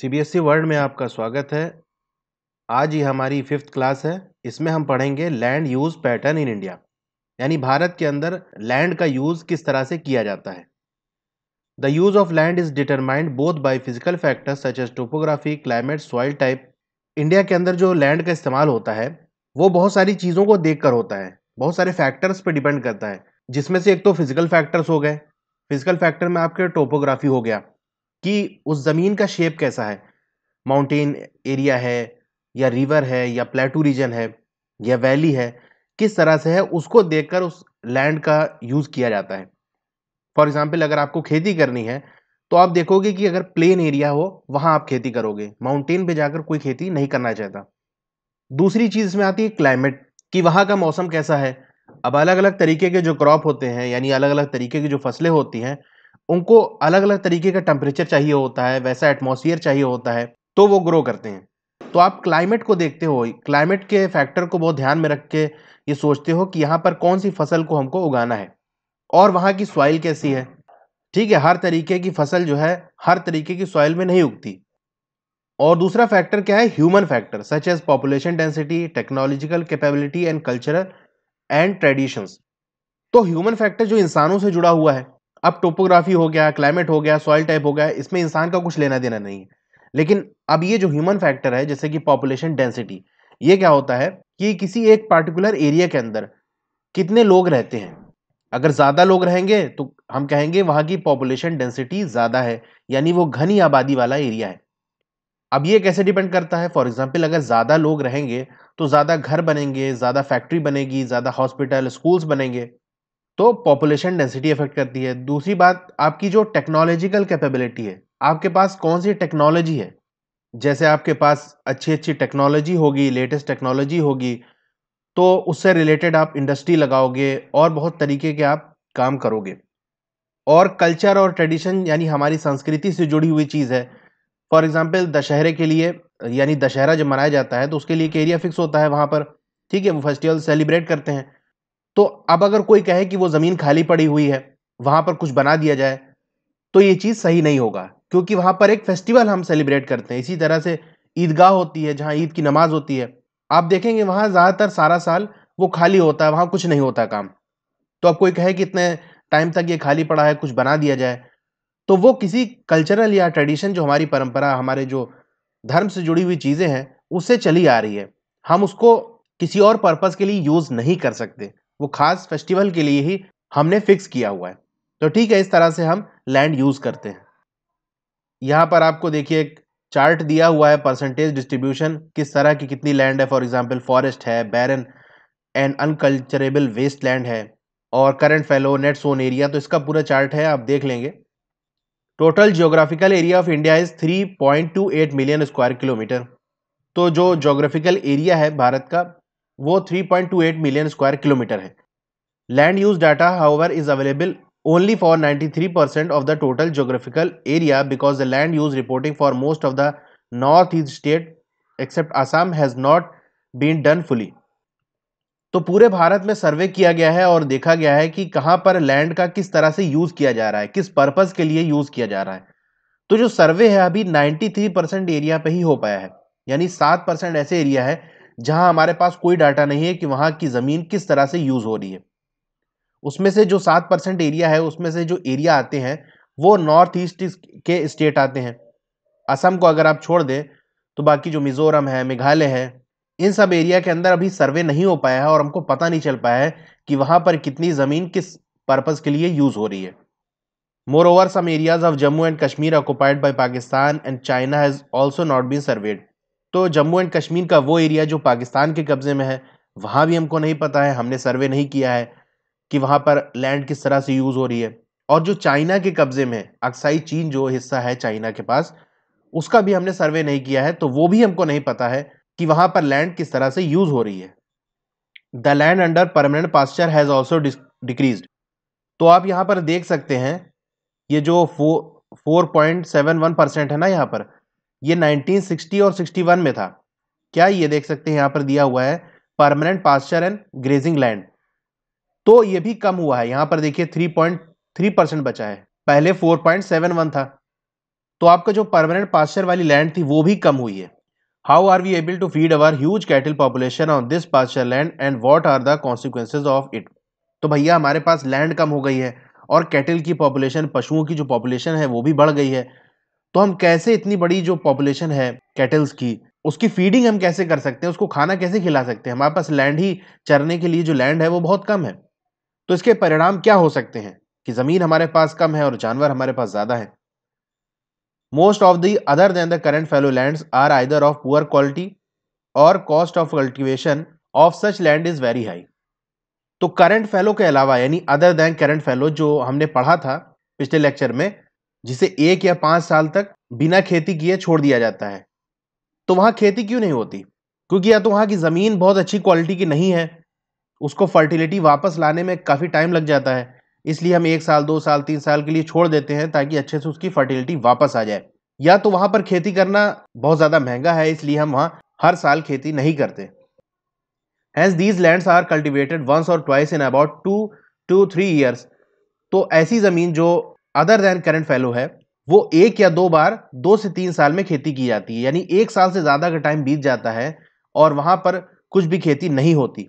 CBSE world e में आपका स्वागत है आज ही हमारी फिफ्थ क्लास है इसमें हम पढ़ेंगे land use pattern in India यानी भारत के अंदर लैंड का यूज़ किस तरह से किया जाता है the use of land is determined both by physical factors such as topography climate soil type India के अंदर जो लैंड का इस्तेमाल होता है वो बहुत सारी चीज़ों को देख कर होता है बहुत सारे फैक्टर्स पर डिपेंड करता है जिसमें से एक तो फिजिकल फैक्टर्स हो गए फिजिकल फैक्टर में आपके टोपोग्राफी हो गया कि उस ज़मीन का शेप कैसा है माउंटेन एरिया है या रिवर है या प्लेटू रीजन है या वैली है किस तरह से है उसको देखकर उस लैंड का यूज़ किया जाता है फॉर एग्ज़ाम्पल अगर आपको खेती करनी है तो आप देखोगे कि अगर प्लेन एरिया हो वहाँ आप खेती करोगे माउंटेन पे जाकर कोई खेती नहीं करना चाहता दूसरी चीज़ इसमें आती है क्लाइमेट कि वहाँ का मौसम कैसा है अब अलग अलग तरीके के जो क्रॉप होते हैं यानी अलग अलग तरीके की जो फसलें होती हैं उनको अलग अलग तरीके का टेम्परेचर चाहिए होता है वैसा एटमोसफियर चाहिए होता है तो वो ग्रो करते हैं तो आप क्लाइमेट को देखते हो क्लाइमेट के फैक्टर को बहुत ध्यान में रख के ये सोचते हो कि यहाँ पर कौन सी फसल को हमको उगाना है और वहाँ की सॉइल कैसी है ठीक है हर तरीके की फसल जो है हर तरीके की सॉइल में नहीं उगती और दूसरा फैक्टर क्या है human factor such as population density technological capability and cultural and traditions तो ह्यूमन फैक्टर जो इंसानों से जुड़ा हुआ है अब टोपोग्राफी हो गया क्लाइमेट हो गया सॉइल टाइप हो गया इसमें इंसान का कुछ लेना देना नहीं है लेकिन अब ये जो ह्यूमन फैक्टर है जैसे कि पॉपुलेशन डेंसिटी ये क्या होता है कि किसी एक पार्टिकुलर एरिया के अंदर कितने लोग रहते हैं अगर ज़्यादा लोग रहेंगे तो हम कहेंगे वहाँ की पॉपुलेशन डेंसिटी ज़्यादा है यानी वो घनी आबादी वाला एरिया है अब ये कैसे डिपेंड करता है फॉर एग्जाम्पल अगर ज़्यादा लोग रहेंगे तो ज़्यादा घर बनेंगे ज़्यादा फैक्ट्री बनेगी ज़्यादा हॉस्पिटल स्कूल्स बनेंगे तो पॉपुलेशन डेंसिटी इफेक्ट करती है दूसरी बात आपकी जो टेक्नोलॉजिकल कैपेबिलिटी है आपके पास कौन सी टेक्नोलॉजी है जैसे आपके पास अच्छी अच्छी टेक्नोलॉजी होगी लेटेस्ट टेक्नोलॉजी होगी तो उससे रिलेटेड आप इंडस्ट्री लगाओगे और बहुत तरीके के आप काम करोगे और कल्चर और ट्रेडिशन यानी हमारी संस्कृति से जुड़ी हुई चीज़ है फॉर एग्ज़ाम्पल दशहरे के लिए यानी दशहरा जब मनाया जाता है तो उसके लिए एक एरिया फिक्स होता है वहाँ पर ठीक है वो फेस्टिवल सेलिब्रेट करते हैं तो अब अगर कोई कहे कि वो ज़मीन खाली पड़ी हुई है वहाँ पर कुछ बना दिया जाए तो ये चीज़ सही नहीं होगा क्योंकि वहाँ पर एक फेस्टिवल हम सेलिब्रेट करते हैं इसी तरह से ईदगाह होती है जहाँ ईद की नमाज़ होती है आप देखेंगे वहाँ ज़्यादातर सारा साल वो खाली होता है वहाँ कुछ नहीं होता काम तो अब कोई कहे कि इतने टाइम तक ये खाली पड़ा है कुछ बना दिया जाए तो वो किसी कल्चरल या ट्रेडिशन जो हमारी परंपरा हमारे जो धर्म से जुड़ी हुई चीज़ें हैं उससे चली आ रही है हम उसको किसी और पर्पज़ के लिए यूज़ नहीं कर सकते वो खास फेस्टिवल के लिए ही हमने फिक्स किया हुआ है तो ठीक है इस तरह से हम लैंड यूज़ करते हैं यहाँ पर आपको देखिए एक चार्ट दिया हुआ है परसेंटेज डिस्ट्रीब्यूशन किस तरह की कितनी लैंड है फॉर एग्जाम्पल फॉरेस्ट है barren and unculturable waste land है और current fallow net sown area तो इसका पूरा चार्ट है आप देख लेंगे total geographical area of India is 3.28 million square kilometre तो जो जोग्राफिकल एरिया है भारत का वो 3.28 मिलियन स्क्वायर किलोमीटर है land use data however is available only for 93% the total total area because the land use reporting for most of the north east state except Assam has not been done fully तो पूरे भारत में सर्वे किया गया है और देखा गया है कि कहाँ पर लैंड का किस तरह से यूज़ किया जा रहा है किस पर्पज़ के लिए यूज़ किया जा रहा है तो जो सर्वे है अभी 93 परसेंट एरिया पे ही हो पाया है यानी 7 परसेंट ऐसे एरिया है जहां हमारे पास कोई डाटा नहीं है कि वहां की ज़मीन किस तरह से यूज़ हो रही है उसमें से जो सात परसेंट एरिया है उसमें से जो एरिया आते हैं वो नॉर्थ ईस्ट के स्टेट आते हैं असम को अगर आप छोड़ दें तो बाकी जो मिज़ोरम है मेघालय है इन सब एरिया के अंदर अभी सर्वे नहीं हो पाया है और हमको पता नहीं चल पाया है कि वहां पर कितनी ज़मीन किस पर्पज़ के लिए यूज़ हो रही है moreover some areas of Jammu and Kashmir occupied by Pakistan and China has also not been surveyed तो जम्मू एंड कश्मीर का वो एरिया जो पाकिस्तान के कब्ज़े में है वहाँ भी हमको नहीं पता है हमने सर्वे नहीं किया है कि वहाँ पर लैंड किस तरह से यूज़ हो रही है और जो चाइना के कब्ज़े में अक्साई चीन जो हिस्सा है चाइना के पास उसका भी हमने सर्वे नहीं किया है तो वो भी हमको नहीं पता है कि वहाँ पर लैंड किस तरह से यूज़ हो रही है the land under permanent pasture has also decrease तो आप यहाँ पर देख सकते हैं ये जो फो four point seven one percent है ना यहाँ पर ये 1960 और 61 में था क्या ये देख सकते हैं यहां पर दिया हुआ है permanent pasture and grazing land तो ये भी कम हुआ है यहां पर देखिए 3.3 परसेंट बचा है पहले 4.71 था तो आपका जो परमानेंट पास्चर वाली लैंड थी वो भी कम हुई है how are we able to feed our huge cattle population on this pasture land and what are the consequence of it तो भैया हमारे पास लैंड कम हो गई है और कैटल की पॉपुलेशन पशुओं की जो पॉपुलेशन है वो भी बढ़ गई है तो हम कैसे इतनी बड़ी जो पॉपुलेशन है कैटल्स की उसकी फीडिंग हम कैसे कर सकते हैं उसको खाना कैसे खिला सकते हैं हमारे पास लैंड ही चरने के लिए जो लैंड है वो बहुत कम है तो इसके परिणाम क्या हो सकते हैं कि ज़मीन हमारे पास कम है और जानवर हमारे पास ज़्यादा है most of the other than the current fallow land are either of poor quality और cost of cultivation of such land is very high तो करंट फेलो के अलावा यानी अदर दैन करंट फेलो जो हमने पढ़ा था पिछले लेक्चर में जिसे एक या पांच साल तक बिना खेती किए छोड़ दिया जाता है तो वहां खेती क्यों नहीं होती क्योंकि या तो वहां की ज़मीन बहुत अच्छी क्वालिटी की नहीं है उसको फर्टिलिटी वापस लाने में काफ़ी टाइम लग जाता है इसलिए हम एक साल दो साल तीन साल के लिए छोड़ देते हैं ताकि अच्छे से उसकी फर्टिलिटी वापस आ जाए या तो वहां पर खेती करना बहुत ज़्यादा महंगा है इसलिए हम वहां हर साल खेती नहीं करते हैंज these lands are cultivated once or twice in about two to three years तो ऐसी ज़मीन जो अदर देन करंट फैलो है वो एक या दो बार दो से तीन साल में खेती की जाती है यानी एक साल से ज़्यादा का टाइम बीत जाता है और वहाँ पर कुछ भी खेती नहीं होती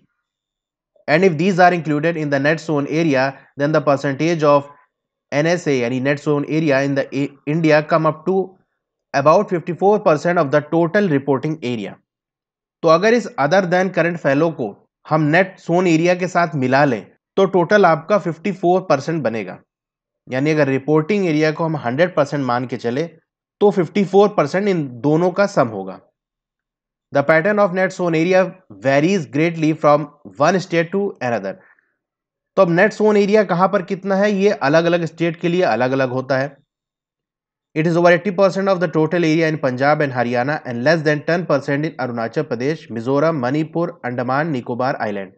and if these are included in the net sown area then the percentage of N S A यानी net sown area in the India come up to about four percent of the total reporting area तो अगर इस other than current fallow को हम net sown area के साथ मिला लें तो टोटल आपका फिफ्टी फोर परसेंट बनेगा यानी अगर रिपोर्टिंग एरिया को हम 100 परसेंट मान के चले तो 54 परसेंट इन दोनों का सम होगा the pattern of net sown area varies greatly from one state to another तो अब नेट सोन एरिया कहां पर कितना है ये अलग अलग स्टेट के लिए अलग अलग होता है over eighty percent 80% the total area in Punjab and Haryana and less than ten 10% in Arunachal Pradesh Mizoram Manipur Andaman Nicobar island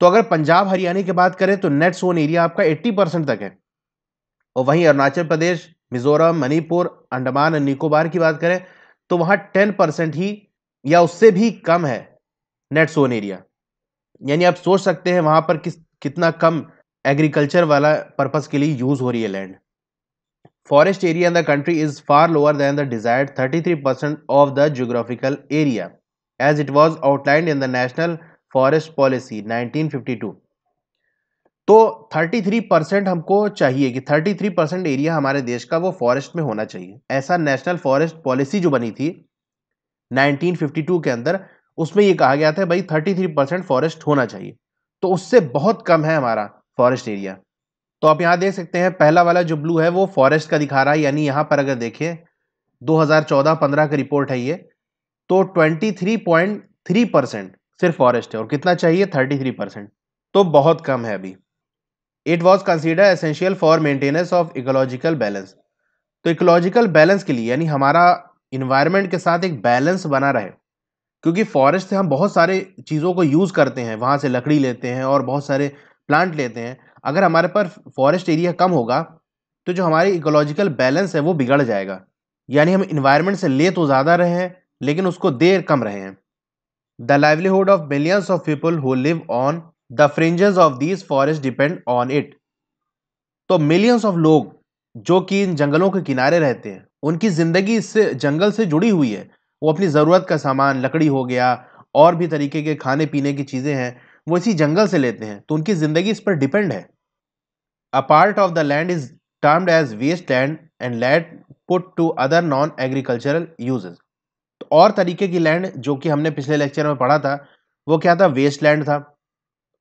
तो अगर पंजाब हरियाणा की बात करें तो नेट सोन एरिया आपका 80 परसेंट तक है और वहीं अरुणाचल प्रदेश मिजोरम मणिपुर अंडमान और निकोबार की बात करें तो वहां टेन परसेंट ही या उससे भी कम है नेट सोन एरिया यानी आप सोच सकते हैं वहां पर किस कितना कम एग्रीकल्चर वाला पर्पज के लिए यूज हो रही है land forest area in the country is far lower than the desired thirty three percent of the geographical area as it was outlined in the national forest policy nineteen fifty two तो 33 percent हमको चाहिए कि 33 percent area हमारे देश का वो forest में होना चाहिए ऐसा नेशनल फॉरेस्ट पॉलिसी जो बनी थी 1952 के अंदर उसमें ये कहा गया था भाई 33 परसेंट फॉरेस्ट होना चाहिए तो उससे बहुत कम है हमारा फॉरेस्ट एरिया तो आप यहाँ देख सकते हैं पहला वाला जो ब्लू है वो फॉरेस्ट का दिखा रहा है यानी यहाँ पर अगर देखें दो हज़ार का रिपोर्ट है ये तो ट्वेंटी परसेंट सिर्फ फॉरेस्ट है और कितना चाहिए थर्टी परसेंट तो बहुत कम है अभी it was consider essential for maintenance of ecological balance तो इकोलॉजिकल बैलेंस के लिए यानी हमारा इन्वायरमेंट के साथ एक बैलेंस बना रहे क्योंकि फॉरेस्ट से हम बहुत सारे चीज़ों को यूज़ करते हैं वहाँ से लकड़ी लेते हैं और बहुत सारे प्लांट लेते हैं अगर हमारे पर फॉरेस्ट एरिया कम होगा तो जो हमारी इकोलॉजिकल बैलेंस है वो बिगड़ जाएगा यानी हम इन्वायरमेंट से ले तो ज़्यादा रहे हैं लेकिन उसको देर कम रहे हैं the livelihood of millions of people who live on the fringes of these forest depend on it तो मिलियंस ऑफ लोग जो कि इन जंगलों के किनारे रहते हैं उनकी ज़िंदगी इससे जंगल से जुड़ी हुई है वो अपनी ज़रूरत का सामान लकड़ी हो गया और भी तरीके के खाने पीने की चीज़ें हैं वो इसी जंगल से लेते हैं तो उनकी ज़िंदगी इस पर डिपेंड है a part of the land is termed as waste land and land put to other non agricultural use तो और तरीके की लैंड जो कि हमने पिछले लेक्चर में पढ़ा था वो क्या था वेस्ट लैंड था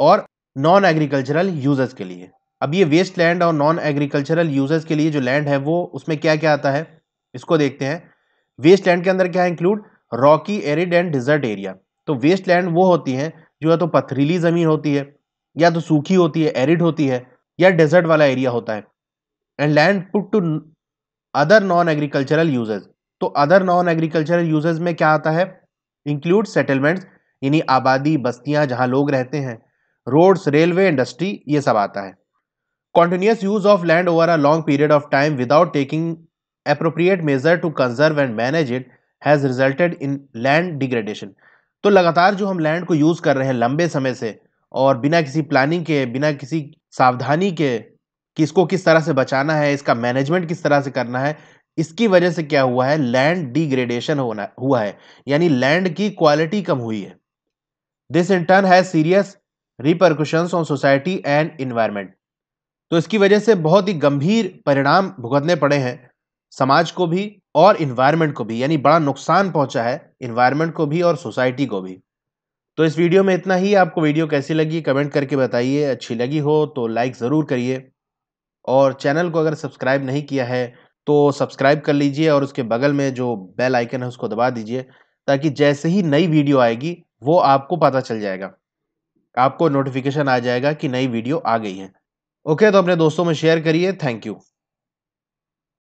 और नॉन एग्रीकल्चरल यूजर्स के लिए अब ये वेस्ट लैंड और नॉन एग्रीकल्चरल यूजर्स के लिए जो लैंड है वो उसमें क्या क्या आता है इसको देखते हैं वेस्ट लैंड के अंदर क्या include rocky arid and desert area तो वेस्ट लैंड वो होती है जो या तो पथरीली ज़मीन होती है या तो सूखी होती है एरिड होती है या डेजर्ट वाला एरिया होता है and land put to other non agricultural users तो अदर नॉन एग्रीकल्चरल यूजर्स में क्या आता है इंक्लूड सेटलमेंट्स यानी आबादी बस्तियां जहां लोग रहते हैं रोड्स रेलवे इंडस्ट्री ये सब आता है continuous use of land over a long period of time without taking appropriate measure to conserve and manage it has resulted in land degradation तो लगातार जो हम लैंड को यूज़ कर रहे हैं लंबे समय से और बिना किसी प्लानिंग के बिना किसी सावधानी के कि इसको किस तरह से बचाना है इसका मैनेजमेंट किस तरह से करना है इसकी वजह से क्या हुआ है लैंड डिग्रेडेशन होना हुआ है यानी लैंड की क्वालिटी कम हुई है this in turn has serious repercussions on society and environment तो इसकी वजह से बहुत ही गंभीर परिणाम भुगतने पड़े हैं समाज को भी और इन्वायरमेंट को भी यानी बड़ा नुकसान पहुंचा है इन्वायरमेंट को भी और सोसाइटी को भी तो इस वीडियो में इतना ही आपको वीडियो कैसी लगी कमेंट करके बताइए अच्छी लगी हो तो लाइक ज़रूर करिए और चैनल को अगर सब्सक्राइब नहीं किया है तो सब्सक्राइब कर लीजिए और उसके बगल में जो बेल आइकन है उसको दबा दीजिए ताकि जैसे ही नई वीडियो आएगी वो आपको पता चल जाएगा आपको नोटिफिकेशन आ जाएगा कि नई वीडियो आ गई है ओके तो अपने दोस्तों में शेयर करिए थैंक यू